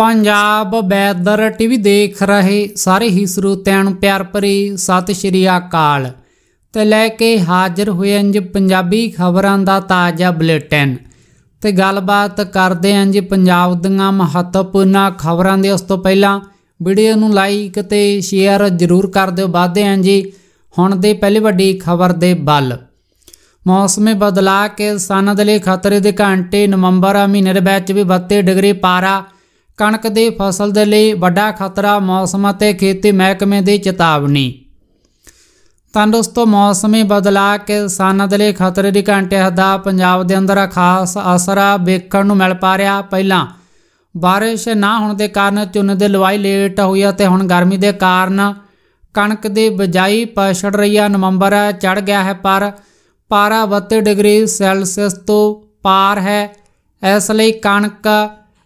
Punjab weather TV ਦੇਖ ਰਹੇ ਸਾਰੇ ਹੀ ਸਰੋਤਿਆਂ ਨੂੰ ਪਿਆਰ ਭਰੀ ਸਤਿ ਸ਼੍ਰੀ ਅਕਾਲ ਤੇ ਲੈ ਕੇ ਹਾਜ਼ਰ ਹੋਏ ਅੰਜ ਪੰਜਾਬੀ ਖਬਰਾਂ ਦਾ ਤਾਜ਼ਾ ਬੁਲੇਟਿਨ ਤੇ ਗੱਲਬਾਤ ਕਰਦੇ ਅੰਜ ਜੀ ਪੰਜਾਬ ਦੀਆਂ ਮਹੱਤਵਪੂਰਨ ਖਬਰਾਂ ਦੇ ਉਸ ਤੋਂ ਪਹਿਲਾਂ ਵੀਡੀਓ ਨੂੰ ਲਾਈਕ ਤੇ ਸ਼ੇਅਰ ਜ਼ਰੂਰ ਕਰ ਦਿਓ ਵਾਧੇ ਹਾਂ ਜੀ ਹੁਣ ਦੇ ਪਹਿਲੇ ਵੱਡੀ ਖਬਰ ਦੇ ਬਲ ਮੌਸਮੇ ਬਦਲਾ ਕੇ ਦੇ ਲਈ ਖਤਰੇ ਦੇ ਘੰਟੇ ਨਵੰਬਰ ਮਹੀਨੇ ਦੇ ਵਿੱਚ ਵੀ 32 ਡਿਗਰੀ ਪਾਰਾ ਕਣਕ ਦੀ ਫਸਲ ਦੇ ਲਈ ਵੱਡਾ ਖਤਰਾ ਮੌਸਮ ਅਤੇ ਖੇਤੀ ਮਹਿਕਮੇ ਦੀ ਚੇਤਾਵਨੀ ਤਾਂ ਦੋਸਤੋ ਮੌਸਮੀ ਬਦਲਾਅ ਕਿਸਾਨਾਂ ਦੇ ਲਈ ਖਤਰੇ ਦੀ ਘੰਟੇ ਹੱਦਾ ਪੰਜਾਬ ਦੇ ਅੰਦਰ ਖਾਸ ਅਸਰ ਵੇਖਣ ਨੂੰ ਮਿਲ ਪਾ ਰਿਹਾ ਪਹਿਲਾਂ ਬਾਰਿਸ਼ ਨਾ ਹੋਣ ਦੇ ਕਾਰਨ ਝੋਨੇ ਦੇ ਲਵਾਈ ਲੇਟ ਹੋਈ ਅਤੇ ਹੁਣ ਗਰਮੀ ਦੇ ਕਾਰਨ ਕਣਕ ਦੀ ਬਜਾਈ ਪਛੜ ਰਹੀ ਹੈ ਨਵੰਬਰ ਚੜ ਗਿਆ ਹੈ ਪਰ ਪਾਰਾ 32 ਡਿਗਰੀ ਸੈਲਸੀਅਸ ਤੋਂ ਪਾਰ ਹੈ ਇਸ ਲਈ ਕਣਕ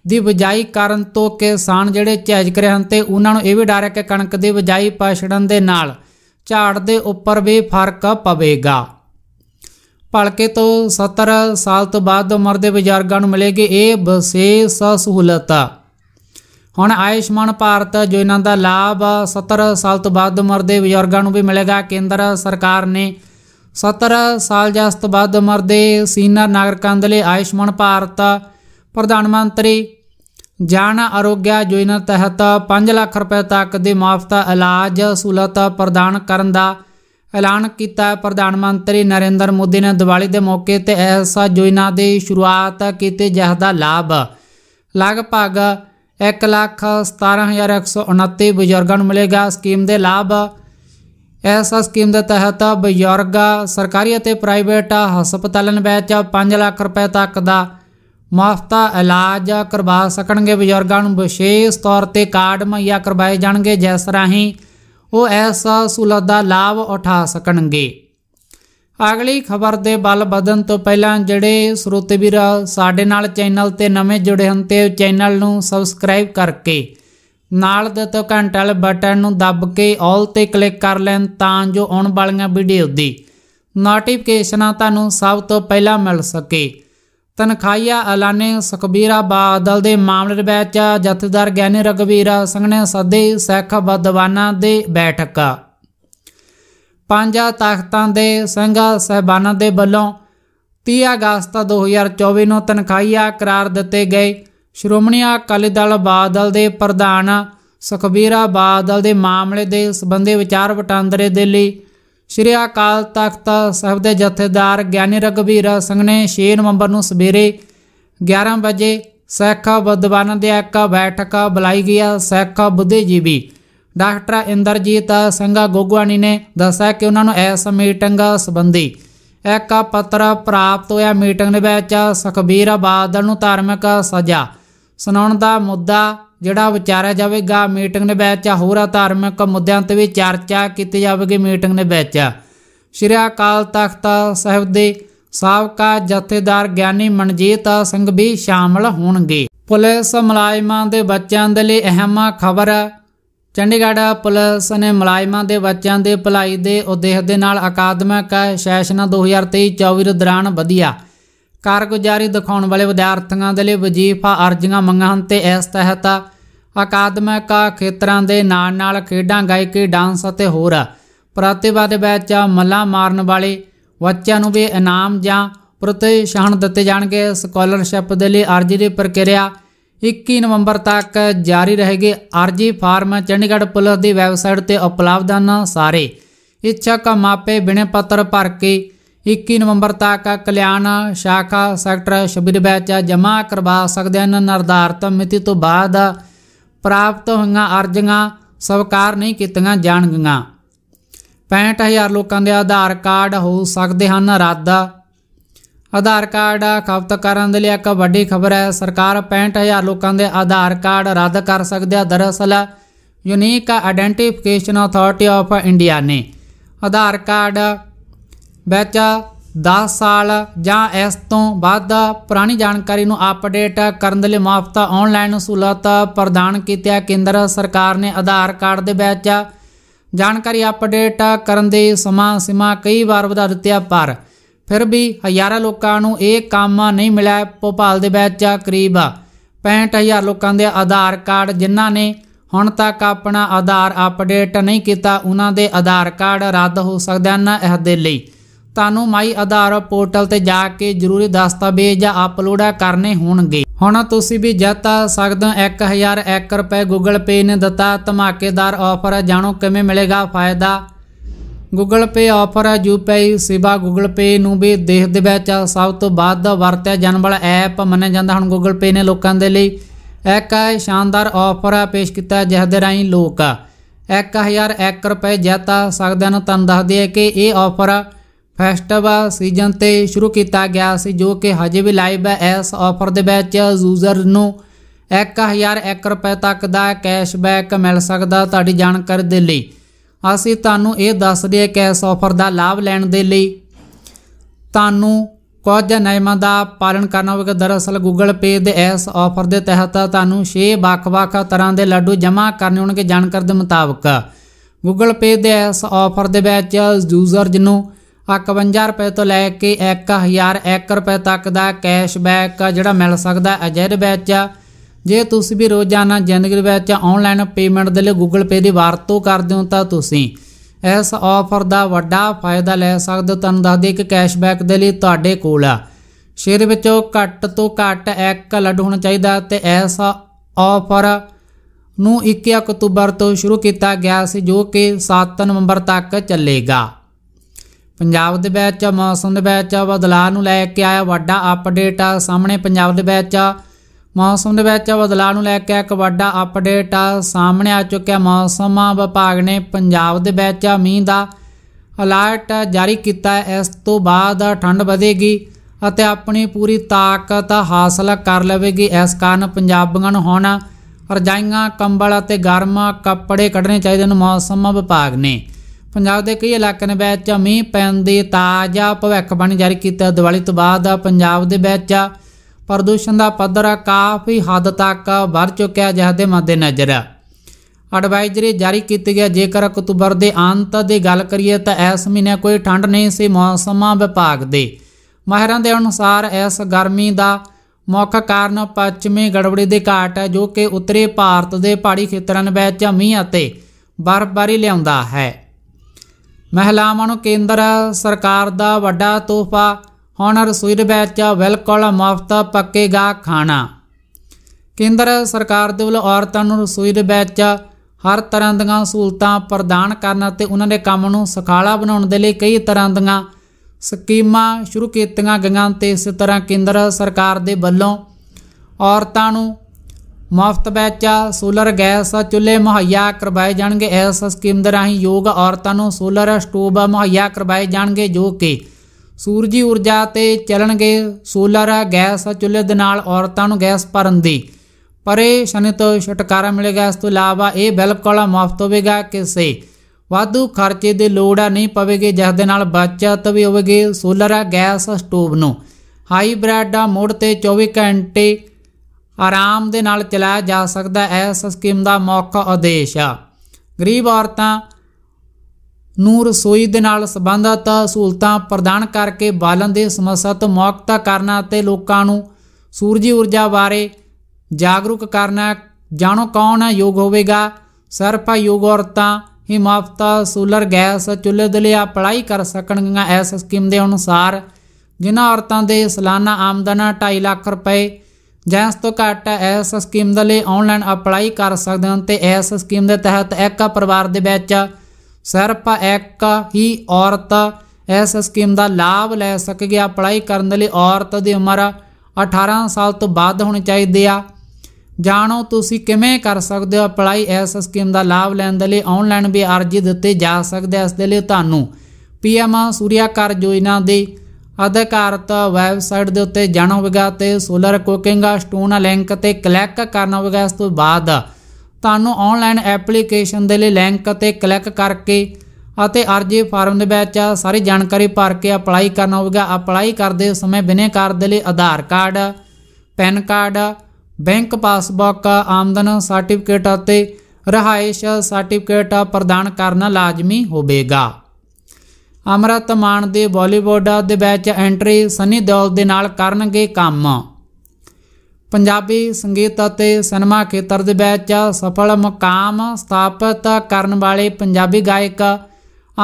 ਦੀ ਬਜਾਈ ਕਰਨ ਤੋਂ ਕਿਸਾਨ ਜਿਹੜੇ ਝਿਜਕ ਰਹੇ ਹਨ ਤੇ ਉਹਨਾਂ ਨੂੰ ਇਹ ਵੀ ਡਰ ਹੈ ਕਿ ਕਣਕ ਦੀ ਬਜਾਈ ਪਛੜਨ ਦੇ ਨਾਲ ਝਾੜ ਦੇ ਉੱਪਰ ਵੀ ਫਰਕ ਪਵੇਗਾ ਭਲਕੇ ਤੋਂ 70 ਸਾਲ ਤੋਂ ਬਾਅਦ ਉਮਰ ਦੇ ਬਜ਼ੁਰਗਾਂ ਨੂੰ ਮਿਲੇਗੀ ਇਹ ਵਿਸ਼ੇਸ਼ ਸਹੂਲਤ ਹੁਣ ਆਯੁਸ਼ਮਾਨ ਭਾਰਤ ਜੋ ਇਹਨਾਂ ਦਾ ਲਾਭ 70 ਸਾਲ ਤੋਂ ਬਾਅਦ ਉਮਰ ਦੇ ਬਜ਼ੁਰਗਾਂ ਨੂੰ ਵੀ ਮਿਲੇਗਾ ਕੇਂਦਰ ਸਰਕਾਰ ਨੇ 17 ਸਾਲ ਜਾਂ ਉਸ ਤੋਂ ਬਾਅਦ ਉਮਰ ਦੇ ਸੀਨੀਅਰ ਨਾਗਰਿਕਾਂ ਦੇ ਲਈ ਆਯੁਸ਼ਮਾਨ ਭਾਰਤ ਪ੍ਰਧਾਨ ਮੰਤਰੀ ਜਨ ਆਰੋਗਯ ਯੋਜਨਾ ਤਹਿਤ 5 ਲੱਖ ਰੁਪਏ ਤੱਕ ਦੇ ਮਾਫਤਾ ਇਲਾਜ ਸਹੂਲਤ ਪ੍ਰਦਾਨ ਕਰਨ ਦਾ ਐਲਾਨ ਕੀਤਾ ਪ੍ਰਧਾਨ ਮੰਤਰੀ ਨਰਿੰਦਰ ਮੋਦੀ ਨੇ ਦੀਵਾਲੀ ਦੇ ਮੌਕੇ ਤੇ ਐਸਾ ਯੋਜਨਾ ਦੀ ਸ਼ੁਰੂਆਤ ਕੀਤੀ ਜਿਸ ਦਾ ਲਾਭ ਲਗਭਗ 117129 ਬਜ਼ੁਰਗਾਂ ਨੂੰ ਮਿਲੇਗਾ ਸਕੀਮ ਦੇ ਲਾਭ ਐਸਾ ਸਕੀਮ ਦੇ ਤਹਿਤ ਬਜ਼ੁਰਗਾਂ ਸਰਕਾਰੀ ਅਤੇ ਪ੍ਰਾਈਵੇਟ ਹਸਪਤਾਲਾਂ ਵਿੱਚ 5 ਲੱਖ ਰੁਪਏ ਤੱਕ ਦਾ ਮੁਫਤ ਇਲਾਜ ਕਰਵਾ ਸਕਣਗੇ ਬਜ਼ੁਰਗਾਂ ਨੂੰ ਵਿਸ਼ੇਸ਼ ਤੌਰ ਤੇ ਕਾਰਡ ਮਈਆ ਕਰਵਾਏ ਜਾਣਗੇ ਜਿਸ ਰਾਹੀਂ ਉਹ ਇਸ ਸਹੂਲਤ ਦਾ ਲਾਭ ਉਠਾ ਸਕਣਗੇ ਅਗਲੀ ਖਬਰ ਦੇ ਬਲ ਬਦਨ ਤੋਂ ਪਹਿਲਾਂ ਜਿਹੜੇ ਸਰੋਤੇ ਵੀਰ ਸਾਡੇ ਨਾਲ ਚੈਨਲ ਤੇ ਨਵੇਂ ਜੁੜੇ ਹਨ ਤੇ ਚੈਨਲ ਨੂੰ ਸਬਸਕ੍ਰਾਈਬ ਕਰਕੇ ਨਾਲ ਦਿੱਤੇ ਘੰਟੇ ਵਾਲੇ ਬਟਨ ਨੂੰ ਦੱਬ ਕੇ ਆਲ ਤੇ ਕਲਿੱਕ ਕਰ ਲੈਣ ਤਾਂ ਜੋ ਆਉਣ ਵਾਲੀਆਂ ਵੀਡੀਓ ਦੀ ਨੋਟੀਫਿਕੇਸ਼ਨਾਂ ਤੁਹਾਨੂੰ ਸਭ ਤੋਂ ਪਹਿਲਾਂ ਮਿਲ ਸਕੇ ਤਨਖਾਈਆ ਐਲਾਨੇ ਸੁਖਬੀਰਾ ਬਾਦਲ ਦੇ ਮਾਮਲੇ ਵਿੱਚ ਜਥੇਦਾਰ ਗੈਨੇ ਰਗਵੀਰ ਸਿੰਘ ਨੇ ਸੱਦੇ ਸਿੱਖ ਬਦਵਾਨਾਂ ਦੇ ਬੈਠਕ ਪੰਜਾਂ ਤਖਤਾਂ ਦੇ ਸਿੰਘ ਸਹਿਬਾਨਾਂ ਦੇ ਵੱਲੋਂ 30 ਅਗਸਤ 2024 ਨੂੰ ਤਨਖਾਈਆ ਕਰਾਰ ਦਿੱਤੇ ਗਏ ਸ਼੍ਰੋਮਣੀ ਅਕਾਲੀ ਦਲ ਬਾਦਲ ਦੇ ਪ੍ਰਧਾਨ ਸੁਖਬੀਰਾ ਬਾਦਲ ਦੇ ਮਾਮਲੇ ਦੇ ਸੰਬੰਧੇ ਵਿਚਾਰ ਵਟਾਂਦਰੇ ਦੇ ਲਈ ਸ਼੍ਰੀ ਅਕਾਲ ਤਖਤ ਸਾਹਿਬ ਦੇ ਜਥੇਦਾਰ ਗਿਆਨੀ ਰਗਵੀਰ ਸਿੰਘ ਨੇ 6 ਨਵੰਬਰ ਨੂੰ ਸਵੇਰੇ 11 ਵਜੇ ਸਿੱਖ ਬਦਵਾਨ ਦੇ ਇੱਕ ਬੈਠਕ ਬੁਲਾਈ ਗਿਆ ਸਿੱਖ ਬੁੱਧੀਜੀਵੀ ਡਾਕਟਰ ਇੰਦਰਜੀਤ ਸਿੰਘ ਗੋਗਵਾਨੀ ਨੇ ਦੱਸਿਆ ਕਿ ਉਹਨਾਂ ਨੂੰ ਇਸ ਮੀਟਿੰਗ ਸੰਬੰਧੀ ਇੱਕ ਪੱਤਰ ਪ੍ਰਾਪਤ ਹੋਇਆ ਮੀਟਿੰਗ ਦੇ ਵਿੱਚ ਸੁਖਬੀਰ ਬਾਦਲ ਨੂੰ ਧਾਰਮਿਕ ਸਜ਼ਾ ਸੁਣਾਉਣ ਦਾ ਮੁੱਦਾ ਜਿਹੜਾ ਵਿਚਾਰਿਆ ਜਾਵੇਗਾ ਮੀਟਿੰਗ ਦੇ ਵਿੱਚ ਹੋਰ ਧਾਰਮਿਕ ਮੁੱਦਿਆਂ ਤੇ ਵੀ ਚਰਚਾ ਕੀਤੀ ਜਾਵੇਗੀ ਮੀਟਿੰਗ ਦੇ ਵਿੱਚ ਸ਼੍ਰੀ ਅਕਾਲ ਤਖਤ ਸਾਹਿਬ ਦੇ ਸਾਬਕਾ ਜਥੇਦਾਰ ਗਿਆਨੀ ਮਨਜੀਤ ਸਿੰਘ ਵੀ ਸ਼ਾਮਲ ਹੋਣਗੇ ਪੁਲਿਸ ਮੁਲਾਜ਼ਮਾਂ ਦੇ ਬੱਚਿਆਂ ਦੇ ਲਈ ਅਹਿਮ ਖਬਰ ਚੰਡੀਗੜ੍ਹ ਪੁਲਿਸ ਨੇ ਮੁਲਾਜ਼ਮਾਂ ਦੇ ਬੱਚਿਆਂ ਦੇ ਭਲਾਈ ਦੇ ਉਦੇਸ਼ ਦੇ ਨਾਲ ਅਕਾਦਮਿਕ ਸੈਸ਼ਨ 2023-24 ਦੌਰਾਨ ਵਧੀਆ ਕਾਰਗੁਜ਼ਾਰੀ ਦਿਖਾਉਣ ਵਾਲੇ ਵਿਦਿਆਰਥੀਆਂ ਦੇ ਲਈ ਵਜੀਫਾ ਅਰਜ਼ੀਆਂ ਮੰਗਾਂ ਹਨ ਤੇ ਇਸ ਤਹਿਤ ਅਕਾਦਮਿਕ ਖੇਤਰਾਂ ਦੇ ਨਾਲ ਨਾਲ ਖੇਡਾਂ ਗਾਇਕੀ ਡਾਂਸ ਅਤੇ ਹੋਰ ਪ੍ਰਤਿਭਾ ਦੇ ਵਿੱਚ ਮੱਲਾ ਮਾਰਨ ਵਾਲੇ ਬੱਚਿਆਂ ਨੂੰ ਵੀ ਇਨਾਮ ਜਾਂ ਪ੍ਰੋਤਸਾਹਨ ਦਿੱਤੇ ਜਾਣਗੇ ਸਕਾਲਰਸ਼ਿਪ ਦੇ ਲਈ ਅਰਜ਼ੀ ਦੀ ਪ੍ਰਕਿਰਿਆ 21 ਨਵੰਬਰ ਤੱਕ ਜਾਰੀ ਰਹੇਗੀ ਅਰਜ਼ੀ ਫਾਰਮ ਚੰਡੀਗੜ੍ਹ ਪੁਲਿਸ ਦੀ ਵੈਬਸਾਈਟ ਤੇ ਉਪਲਬਧ ਹਨ ਸਾਰੇ ਇੱਛਕ ਮਾਪੇ ਬਿਨੇ ਪੱਤਰ ਭਰ ਕੇ 21 ਨਵੰਬਰ ਤੱਕ ਕਲਿਆਣ ਸ਼ਾਖਾ ਸੈਕਟਰ 26 ਬੈਚਾ ਜਮ੍ਹਾਂ ਕਰਵਾ ਸਕਦੇ ਹਨ ਨਿਰਧਾਰਤ ਮਿਤੀ ਤੋਂ ਬਾਅਦ ਪ੍ਰਾਪਤ ਹੋਈਆਂ ਅਰਜ਼ੀਆਂ ਸਵਕਾਰ ਨਹੀਂ ਕੀਤੀਆਂ ਜਾਣਗੀਆਂ 65000 ਲੋਕਾਂ ਦੇ ਆਧਾਰ ਕਾਰਡ ਹੋ ਸਕਦੇ ਹਨ ਰੱਦ ਆਧਾਰ ਕਾਰਡ ਕਰਨ ਦੇ ਲਈ ਇੱਕ ਵੱਡੀ ਖਬਰ ਹੈ ਸਰਕਾਰ 65000 ਲੋਕਾਂ ਦੇ ਆਧਾਰ ਕਾਰਡ ਰੱਦ ਕਰ ਸਕਦੀ ਹੈ ਦਰਅਸਲ unique identification authority of India ਨੇ ਆਧਾਰ ਕਾਰਡ ਵਿੱਚ 10 ਸਾਲ ਜਾਂ ਇਸ ਤੋਂ ਵੱਧ ਪੁਰਾਣੀ ਜਾਣਕਾਰੀ ਨੂੰ ਅਪਡੇਟ ਕਰਨ ਦੇ ਲਈ ਮਾਫਤਾ ਆਨਲਾਈਨ ਸਹੂਲਤ ਪ੍ਰਦਾਨ ਕੀਤੀ ਹੈ ਕੇਂਦਰ ਸਰਕਾਰ ਨੇ ਆਧਾਰ ਕਾਰਡ ਦੇ ਵਿੱਚ ਜਾਣਕਾਰੀ ਅਪਡੇਟ ਕਰਨ ਦੀ ਸਮਾਂ ਸੀਮਾ ਕਈ ਵਾਰ ਵਧਾ ਦਿੱਤੀ ਹੈ ਪਰ ਫਿਰ ਵੀ ਹਜ਼ਾਰਾਂ ਲੋਕਾਂ ਨੂੰ ਇਹ ਕੰਮ ਨਹੀਂ ਮਿਲਿਆ ਭੋਪਾਲ ਦੇ ਵਿੱਚ ਕਰੀਬ 65000 ਲੋਕਾਂ ਦੇ ਆਧਾਰ ਕਾਰਡ ਜਿਨ੍ਹਾਂ ਨੇ ਹੁਣ ਤੱਕ ਆਪਣਾ ਆਧਾਰ ਅਪਡੇਟ ਨਹੀਂ ਕੀਤਾ ਉਹਨਾਂ ਦੇ ਆਧਾਰ ਕਾਰਡ ਰੱਦ ਹੋ ਸਕਦੇ ਹਨ ਇਹ ਦੇ ਲਈ ਤੁਹਾਨੂੰ ਮਾਈ ਆਧਾਰ ਪੋਰਟਲ ਤੇ ਜਾ ਕੇ ਜ਼ਰੂਰੀ ਦਸਤਾਵੇਜ਼ ਜਾਂ ਅਪਲੋਡ ਕਰਨੇ ਹੋਣਗੇ ਹੁਣ ਤੁਸੀਂ ਵੀ ਜਤਾ ਸਕਦੇ 1000 1001 ਰੁਪਏ Google Pay ਨੇ ਦਿੱਤਾ ਧਮਾਕੇਦਾਰ ਆਫਰ ਜਾਣੋ ਕਿਵੇਂ ਮਿਲੇਗਾ ਫਾਇਦਾ Google Pay ਆਫਰ ਹੈ UPI ਸੇਵਾ Google Pay ਨੂੰ ਵੀ ਦੇਖ ਦੇ ਵਿੱਚ ਸਭ ਤੋਂ ਵੱਧ ਵਰਤਿਆ ਜਾਣ ਵਾਲਾ ਐਪ ਮੰਨਿਆ ਜਾਂਦਾ ਹੁਣ Google Pay ਨੇ ਲੋਕਾਂ ਦੇ ਲਈ ਇੱਕ ਸ਼ਾਨਦਾਰ ਆਫਰ ਪੇਸ਼ ਕੀਤਾ ਜਿਸ ਦੇ ਰਾਹੀਂ ਲੋਕ 1001 ਰੁਪਏ ਜਤਾ ਸਕਦੇ ਹਨ ਤੁਹਾਨੂੰ ਦੱਸ ਦਈਏ ਕਿ ਇਹ ਆਫਰ ਫੈਸਟੀਵਲ ਸੀਜ਼ਨ ਤੇ ਸ਼ੁਰੂ ਕੀਤਾ ਗਿਆ ਸੀ ਜੋ ਕਿ ਹਜੇ ਵੀ ਲਾਈਵ ਹੈ ਇਸ ਆਫਰ ਦੇ ਵਿੱਚ ਯੂਜ਼ਰ ਨੂੰ 1001 ਰੁਪਏ ਤੱਕ ਦਾ ਕੈਸ਼ਬੈਕ ਮਿਲ ਸਕਦਾ ਤੁਹਾਡੀ ਜਾਣਕਾਰੀ ਦੇ ਲਈ ਅਸੀਂ ਤੁਹਾਨੂੰ ਇਹ ਦੱਸ ਦਈਏ ਕਿ ਇਸ ਆਫਰ ਦਾ ਲਾਭ ਲੈਣ ਦੇ ਲਈ ਤੁਹਾਨੂੰ ਕੁਝ ਨਿਯਮਾਂ ਦਾ ਪਾਲਣ ਕਰਨਾ ਹੋਵੇਗਾ ਦਰਅਸਲ Google Pay ਦੇ ਇਸ ਆਫਰ ਦੇ ਤਹਿਤ ਤੁਹਾਨੂੰ 6 ਵੱਖ-ਵੱਖ ਤਰ੍ਹਾਂ ਦੇ ਲੱਡੂ ਜਮ੍ਹਾਂ ਕਰਨੇ ਹੋਣਗੇ ਜਾਣਕਾਰੀ ਦੇ ਮੁਤਾਬਕ Google Pay ਦੇ ਇਸ ਆਫਰ ਦੇ ਵਿੱਚ ਯੂਜ਼ਰ ਜਿਹਨੂੰ 51 ਰੁਪਏ ਤੋਂ ਲੈ ਕੇ 1001 ਰੁਪਏ ਤੱਕ ਦਾ ਕੈਸ਼ਬੈਕ ਜਿਹੜਾ ਮਿਲ ਸਕਦਾ ਅਜੇ ਦੇ ਵਿੱਚ ਜੇ ਤੁਸੀਂ ਵੀ ਰੋਜ਼ਾਨਾ ਜ਼ਿੰਦਗੀ ਵਿੱਚ ਆਨਲਾਈਨ ਪੇਮੈਂਟ ਦੇ ਲਈ Google Pay ਦੀ ਵਰਤੋਂ ਕਰਦੇ ਹੋ ਤਾਂ ਤੁਸੀਂ ਇਸ ਆਫਰ ਦਾ ਵੱਡਾ ਫਾਇਦਾ ਲੈ ਸਕਦੇ ਹੋ ਤੁਹਾਨੂੰ ਦੱਸ ਦੇ ਕਿ ਕੈਸ਼ਬੈਕ ਦੇ ਲਈ ਤੁਹਾਡੇ ਕੋਲ ਸ਼ੇਅਰ ਵਿੱਚੋਂ ਘੱਟ ਤੋਂ ਘੱਟ 1 ਲੱਡ ਹੋਣਾ ਚਾਹੀਦਾ ਤੇ ਇਸ ਆਫਰ ਨੂੰ 21 ਅਕਤੂਬਰ ਤੋਂ ਸ਼ੁਰੂ ਕੀਤਾ ਗਿਆ ਸੀ ਜੋ ਕਿ 7 ਨਵੰਬਰ ਤੱਕ ਚੱਲੇਗਾ ਪੰਜਾਬ ਦੇ ਵਿੱਚ ਮੌਸਮ ਦੇ ਵਿੱਚ ਬਦਲਾਅ ਨੂੰ ਲੈ ਕੇ ਆਇਆ ਵੱਡਾ ਅਪਡੇਟ ਆ ਸਾਹਮਣੇ ਪੰਜਾਬ ਦੇ ਵਿੱਚ ਮੌਸਮ ਦੇ ਵਿੱਚ ਬਦਲਾਅ ਨੂੰ ਲੈ ਕੇ ਇੱਕ ਵੱਡਾ ਅਪਡੇਟ ਆ ਸਾਹਮਣੇ ਆ ਚੁੱਕਿਆ ਮੌਸਮ ਵਿਭਾਗ ਨੇ ਪੰਜਾਬ ਦੇ ਵਿੱਚ ਮੀਂਹ ਦਾ ਅਲਰਟ ਜਾਰੀ ਕੀਤਾ ਇਸ ਤੋਂ ਬਾਅਦ ਠੰਡ ਵਧੇਗੀ ਅਤੇ ਆਪਣੀ ਪੂਰੀ ਤਾਕਤ ਹਾਸਲ ਕਰ ਲਵੇਗੀ ਇਸ ਕਾਰਨ ਪੰਜਾਬੀਆਂ ਨੂੰ ਹੁਣ ਰਜਾਈਆਂ ਕੰਬਲ ਅਤੇ ਗਰਮ ਕੱਪੜੇ ਕੱਢਣੇ ਚਾਹੀਦੇ ਨੇ ਮੌਸਮ ਵਿਭਾਗ ਨੇ ਪੰਜਾਬ ਦੇ ਕਈ ਇਲਾਕਿਆਂ ਦੇ ਵਿੱਚ ਮੀਂਹ ਪੈਣ ਦੀ ਤਾਜ਼ਾ ਭਵਿੱਖਬਾਣੀ ਜਾਰੀ ਕੀਤੀ ਦੀਵਾਲੀ ਤੋਂ ਬਾਅਦ ਪੰਜਾਬ ਦੇ ਵਿੱਚ ਪ੍ਰਦੂਸ਼ਣ ਦਾ ਪੱਧਰ ਕਾਫੀ ਹੱਦ ਤੱਕ ਵੱਧ ਚੁੱਕਿਆ ਜਿਸ ਦੇ ਨਜ਼ਰ ਐਡਵਾਈਜ਼ਰੀ ਜਾਰੀ ਕੀਤੀ ਗਿਆ ਜੇਕਰ ਅਕਤੂਬਰ ਦੇ ਅੰਤ ਦੀ ਗੱਲ ਕਰੀਏ ਤਾਂ ਇਸ ਮਹੀਨੇ ਕੋਈ ਠੰਡ ਨਹੀਂ ਸੀ ਮੌਸਮ ਵਿਭਾਗ ਦੇ ਮਾਹਿਰਾਂ ਦੇ ਅਨੁਸਾਰ ਇਸ ਗਰਮੀ ਦਾ ਮੁੱਖ ਕਾਰਨ ਪੱਛਮੀ ਗੜਬੜੀ ਦੇ ਘਾਟ ਹੈ ਜੋ ਕਿ ਉੱਤਰੀ ਭਾਰਤ ਦੇ ਪਹਾੜੀ ਖੇਤਰਾਂ ਵਿੱਚ ਮੀਂਹ ਅਤੇ ਬਰਫ਼ਬਾਰੀ ਲਿਆਉਂਦਾ ਹੈ ਮਹਿਲਾਵਾਂ ਨੂੰ ਕੇਂਦਰ ਸਰਕਾਰ ਦਾ ਵੱਡਾ ਤੋਹਫਾ ਹੁਣ ਰਸੋਈ ਵਿੱਚ ਬਿਲਕੁਲ ਮੁਫਤ ਪੱਕੇਗਾ ਖਾਣਾ ਕੇਂਦਰ ਸਰਕਾਰ ਦੇ ਵੱਲੋਂ ਔਰਤਾਂ ਨੂੰ ਰਸੋਈ ਵਿੱਚ ਹਰ ਤਰ੍ਹਾਂ ਦੀਆਂ ਸਹੂਲਤਾਂ ਪ੍ਰਦਾਨ ਕਰਨ ਅਤੇ ਉਹਨਾਂ ਦੇ ਕੰਮ ਨੂੰ ਸਖਾਲਾ ਬਣਾਉਣ ਦੇ ਲਈ ਕਈ ਤਰ੍ਹਾਂ ਦੀਆਂ ਸਕੀਮਾਂ ਸ਼ੁਰੂ ਕੀਤੀਆਂ ਗਈਆਂ ਤੇ ਇਸੇ ਤਰ੍ਹਾਂ ਕੇਂਦਰ ਸਰਕਾਰ ਦੇ ਵੱਲੋਂ ਔਰਤਾਂ ਨੂੰ ਮੁਫਤ ਵਿੱਚ ਸੋਲਰ ਗੈਸ ਚੁੱਲ੍ਹੇ ਮੁਹੱਈਆ ਕਰਵਾਏ ਜਾਣਗੇ ਇਸ ਸਕੀਮ ਦੇ ਰਾਹੀਂ ਯੋਗ ਔਰਤਾਂ ਨੂੰ ਸੋਲਰ ਸਟੋਵ ਮੁਹੱਈਆ ਕਰਵਾਏ ਜਾਣਗੇ ਜੋ ਕਿ ਸੂਰਜੀ ਊਰਜਾ ਤੇ ਚੱਲਣਗੇ ਸੋਲਰ ਗੈਸ ਚੁੱਲ੍ਹੇ ਦੇ ਨਾਲ ਔਰਤਾਂ ਨੂੰ ਗੈਸ ਭਰਨ ਦੀ ਪਰੇਸ਼ਾਨੀ ਤੋਂ ਛੁਟਕਾਰਾ ਮਿਲੇਗਾ ਇਸ ਤੋਂ ਇਲਾਵਾ ਇਹ ਬਿਲਕੁਲ ਮੁਫਤ ਹੋਵੇਗਾ ਕਿਸੇ ਵਾਧੂ ਖਰਚੇ ਦੇ ਲੋੜ ਨਹੀਂ ਪਵੇਗੀ ਜਿਸ ਦੇ ਨਾਲ ਬਚਤ ਵੀ ਹੋਵੇਗੀ ਸੋਲਰ ਗੈਸ ਸਟੋਵ ਨੂੰ ਹਾਈਬ੍ਰਿਡ ਦਾ ਮੋੜ ਤੇ 24 ਘੰਟੇ ਆਰਾਮ ਦੇ ਨਾਲ ਚਲਾਇਆ ਜਾ ਸਕਦਾ ਹੈ ਇਸ ਸਕੀਮ ਦਾ ਮੁੱਖ ਉਦੇਸ਼ ਆ ਗਰੀਬ ਔਰਤਾਂ ਨੂੰ ਰਸੋਈ ਦੇ ਨਾਲ ਸੰਬੰਧਤ ਸਹੂਲਤਾਂ ਪ੍ਰਦਾਨ ਕਰਕੇ ਬਾਲਣ ਦੇ ਸਮੱਸਿਆ ਤੋਂ ਮੁਕਤ ਕਰਨਾ ਅਤੇ ਲੋਕਾਂ ਨੂੰ ਸੂਰਜੀ ਊਰਜਾ ਬਾਰੇ ਜਾਗਰੂਕ ਕਰਨਾ ਜਾਣੋ ਕੌਣ ਹੈ ਯੋਗ ਹੋਵੇਗਾ ਸਰਪਾ ਯੋਗ ਔਰਤਾਂ ਹੀ ਮਾਫਤਾ ਸੋਲਰ ਗੈਸ ਚੁੱਲ੍ਹੇ ਦੇ ਲਈ ਅਪਲਾਈ ਕਰ ਸਕਣਗੀਆਂ ਇਸ ਸਕੀਮ ਦੇ ਅਨੁਸਾਰ ਜਿਨ੍ਹਾਂ ਔਰਤਾਂ ਦੇ ਸਾਲਾਨਾ ਆਮਦਨ 2.5 ਲੱਖ ਰੁਪਏ ਜੈਂਸ ਤੋਂ ਘੱਟ ਇਸ ਸਕੀਮ ਦੇ ਲਈ ਆਨਲਾਈਨ ਅਪਲਾਈ ਕਰ ਸਕਦੇ ਹਨ ਤੇ ਇਸ ਸਕੀਮ ਦੇ ਤਹਿਤ ਇੱਕ ਪਰਿਵਾਰ ਦੇ ਵਿੱਚ ਸਿਰਫ ਇੱਕ ਹੀ ਔਰਤ ਇਸ ਸਕੀਮ ਦਾ ਲਾਭ ਲੈ ਸਕੇਗੀ ਅਪਲਾਈ ਕਰਨ ਦੇ ਲਈ ਔਰਤ ਦੀ ਉਮਰ 18 ਸਾਲ ਤੋਂ ਵੱਧ ਹੋਣੀ ਚਾਹੀਦੀ ਆ ਜਾਣੋ ਤੁਸੀਂ ਕਿਵੇਂ ਕਰ ਸਕਦੇ ਹੋ ਅਪਲਾਈ ਇਸ ਸਕੀਮ ਦਾ ਲਾਭ ਲੈਣ ਦੇ ਲਈ ਆਨਲਾਈਨ ਵੀ ਅਰਜ਼ੀ ਦਿੱਤੀ ਜਾ ਸਕਦੇ ਇਸ ਦੇ ਲਈ ਤੁਹਾਨੂੰ ਪੀਐਮ ਸੂਰਿਆ ਕਰ ਯੋਜਨਾ ਦੇ ਅਧਿਕਾਰਤ ਵੈਬਸਾਈਟ ਦੇ ਉੱਤੇ ਜਾਣਾ ਹੋਵੇਗਾ ਤੇ ਸੋਲਰ ਕੁਕਿੰਗ ਸਟੋਨ ਲਿੰਕ ਤੇ ਕਲਿੱਕ ਕਰਨਾ ਹੋਵੇਗਾ ਇਸ ਤੋਂ ਬਾਅਦ ਤੁਹਾਨੂੰ ਆਨਲਾਈਨ ਐਪਲੀਕੇਸ਼ਨ ਦੇ ਲਈ ਲਿੰਕ ਤੇ ਕਲਿੱਕ ਕਰਕੇ ਅਤੇ ਅਰਜੀ ਫਾਰਮ ਦੇ ਵਿੱਚ ਸਾਰੀ ਜਾਣਕਾਰੀ ਭਰ ਕੇ ਅਪਲਾਈ ਕਰਨਾ ਹੋਵੇਗਾ ਅਪਲਾਈ ਕਰਦੇ ਸਮੇਂ ਬਿਨੇਕਾਰ ਦੇ ਲਈ Aadhaar card PAN card bank passbook ਆਮਦਨ ਸਰਟੀਫਿਕੇਟ ਅਤੇ ਰਹਾਇਸ਼ ਸਰਟੀਫਿਕੇਟ ਪ੍ਰਦਾਨ ਕਰਨਾ ਲਾਜ਼ਮੀ ਹੋਵੇਗਾ ਅਮਰਤ ਮਾਨ ਦੇ ਬਾਲੀਵੁੱਡ ਦੇ ਵਿੱਚ ਐਂਟਰੀ ਸਨੀ ਦਿਓਲ ਦੇ ਨਾਲ ਕਰਨਗੇ ਕੰਮ ਪੰਜਾਬੀ ਸੰਗੀਤ ਅਤੇ ਸਿਨੇਮਾ ਖੇਤਰ ਦੇ ਵਿੱਚ ਸਫਲ ਮਕਾਮ ਸਥਾਪਿਤ ਕਰਨ ਵਾਲੇ ਪੰਜਾਬੀ ਗਾਇਕ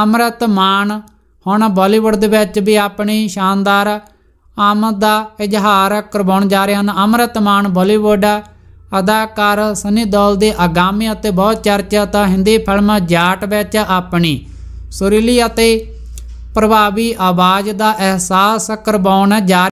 ਅਮਰਤ ਮਾਨ ਹੁਣ ਬਾਲੀਵੁੱਡ ਦੇ ਵਿੱਚ ਵੀ ਆਪਣੀ ਸ਼ਾਨਦਾਰ ਆਮਦ ਦਾ ਇਜ਼ਹਾਰ ਕਰਵਾਉਣ ਜਾ ਰਹੇ ਹਨ ਅਮਰਤ ਮਾਨ ਬਾਲੀਵੁੱਡ ਅਦਾਕਾਰ ਸਨੀ ਦਿਓਲ ਦੇ ਆਗਾਮੀ ਅਤੇ ਬਹੁਤ ਚਰਚਿਤ ਹਿੰਦੀ ਫਿਲਮ ਜਾਟ ਵਿੱਚ ਆਪਣੀ ਸੁਰੀਲੀ ਅਤੇ ਪ੍ਰਭਾਵੀ ਆਵਾਜ਼ ਦਾ ਅਹਿਸਾਸ ਕਰਵਾਉਣਾ ਜਾ